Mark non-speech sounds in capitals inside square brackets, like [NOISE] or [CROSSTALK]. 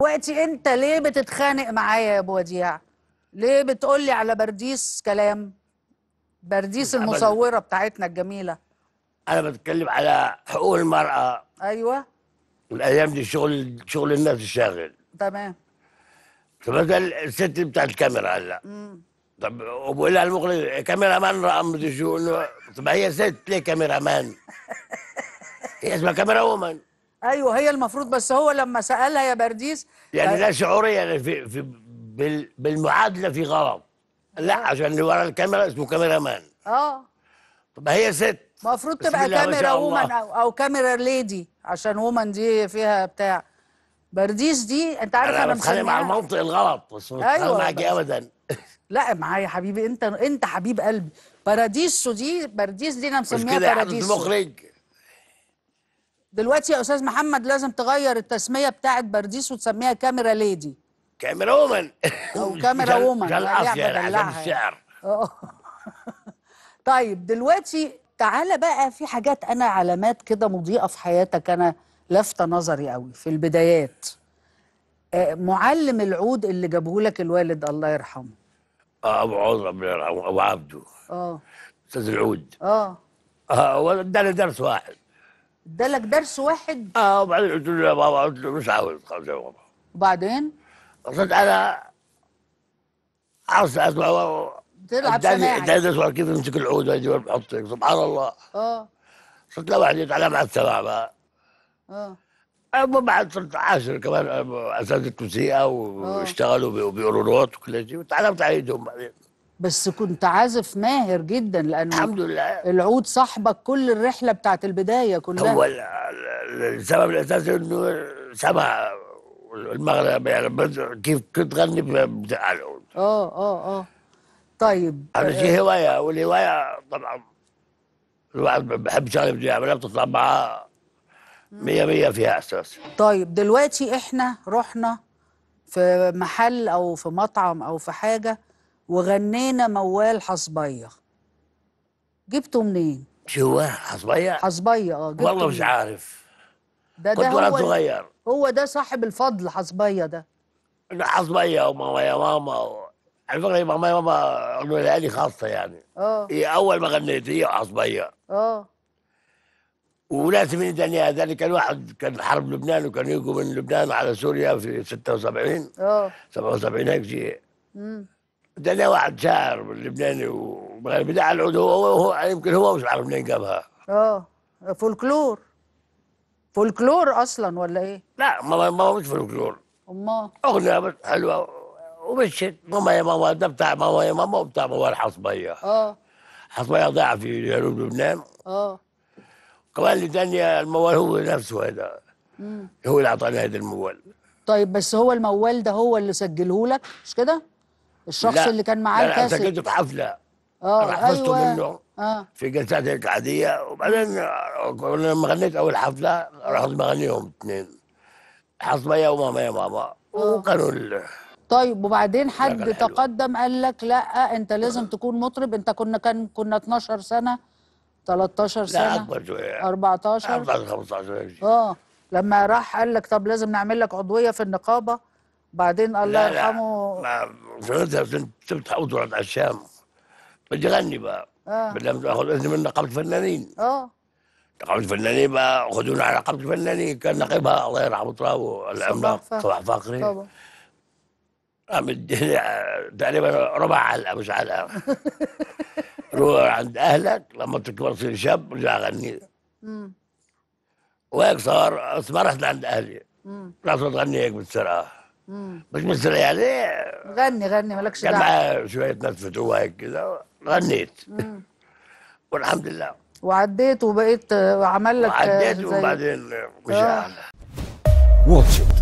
دلوقتي انت ليه بتتخانق معايا يا ابو وديع؟ ليه بتقول لي على برديس كلام؟ برديس المصوره بتاعتنا الجميله انا بتكلم على حقوق المراه ايوه الايام دي شغل شغل الناس الشاغل تمام فبدل الست بتاع الكاميرا هلا طب وبقول لها المخرج كاميرا مان رقم شو طب هي ست ليه كاميرا مان؟ [LAUGHS] هي اسمها كاميرا وومن ايوه هي المفروض بس هو لما سالها يا برديس يعني آه، لا يعني في, في بالمعادله في غلط لا آه. عشان اللي ورا الكاميرا اسمه كاميرا مان اه طب هي ست المفروض تبقى كاميرا وومن أو, او كاميرا ليدي عشان وومن دي فيها بتاع برديس دي انت عارف انا, أنا مع المنطق الغلط بس ايوه معاكي ابدا [LAUGHS] لا معايا حبيبي انت انت حبيب قلبي باراديسو دي برديس دي انا مسميها باراديسو مش كده يا حضرة المخرج دلوقتي يا استاذ محمد لازم تغير التسميه بتاعه برديس وتسميها كاميرا ليدي كاميرا وومن او كاميرا وومن جل يعني عشان الشعر [LAUGHS] طيب دلوقتي تعالى بقى في حاجات انا علامات كده مضيئه في حياتك انا لفت نظري قوي في البدايات آه، معلم العود اللي جابه لك الوالد الله يرحمه اه ابو عوض ربنا يرحمه ابو عبده اه استاذ العود اه اه اداني درس واحد ادالك درس واحد اه وبعدين قلت له يا بابا قلت له مش عاوز خلص يا بابا وبعدين قصدت على عاوز اسمع تلعب سماعي تدرس كيف امسك العود واجي ويحطك سبحان الله اه صرت لوحدي اتعلم على السماع بقى اه بعد صرت عاشر كمان اساتذه موسيقى آه. واشتغلوا بيقولوا نوت وكل شيء وتعلمت على ايدهم بعدين بس كنت عازف ماهر جدا لان الحمد لله العود صاحبك كل الرحله بتاعت البدايه كلها هو السبب الاساسي انه سمع المغرب يعني كيف كنت غني على العود اه اه اه طيب هذا شيء آه، هوايه والهوايه طبعا الواحد ما بحبش شغله بده يعملها بتطلع معاه 100 100 فيها اساس طيب دلوقتي احنا رحنا في محل او في مطعم او في حاجه وغنينا موال حصبيه جبته منين؟ شو حصبيه؟ حصبيه اه جبته والله مش عارف ده ده كنت صغير هو ده صاحب الفضل حصبيه ده حصبيه وماما يا ماما و... على فكره ماما يا ماما لي خاصه يعني اه هي اول ما غنيت هي وحصبيه اه وناس من ثانية ذلك كان واحد كان حرب لبنان وكان يجوا من لبنان على سوريا في 76 اه 77 هيك شيء ده واحد شاعر لبناني ومغربي ده على العود هو, هو يمكن هو مش عارف منين جابها اه فولكلور فولكلور اصلا ولا ايه؟ لا ما ما هو مش فولكلور امال اغنيه بس حلوه ومشت ماما يا ماما ده بتاع ماما يا ماما وبتاع ماما الحصبيه اه حصبيه ضاع في جنوب لبنان اه كمان اللي تانية الموال هو نفسه هذا هو اللي اعطاني هذا الموال طيب بس هو الموال ده هو اللي سجله لك مش كده؟ الشخص لا. اللي كان معاه الكاسيت لا, سجلته في حفله اه حفظته أيوة. منه آه. في جلسات هيك عاديه وبعدين لما غنيت اول حفله رحت مغنيهم اثنين حصبيا وماما يا ماما آه. وكانوا طيب وبعدين حد تقدم قال لك لا انت لازم تكون مطرب انت كنا كان كنا 12 سنه 13 سنه لا اكبر شويه 14 14 15 اه لما راح قال لك طب لازم نعمل لك عضويه في النقابه بعدين الله لا يرحمه لا. ما شغلتها عشان تفتح اوضه على الشام بدي اغني بقى آه. بدي اخذ اذن من نقابه الفنانين اه نقابه الفنانين بقى خذونا على نقابه الفنانين كان نقيبها الله يرحمه طه العملاق صباح فقري آه، تقريبا ربع علقه مش علقه [LAUGHS] روح عند اهلك لما تكبر تصير شاب رجع غني وهيك صار بس ما رحت لعند اهلي رحت تغني هيك بالسرقه مش مصري يعني غني غني مالكش دعوه كان معايا شويه ناس فتوه هيك كده غنيت [LAUGHS] والحمد لله وعديت وبقيت عمل لك وعديت وبعدين مش آه. واتشو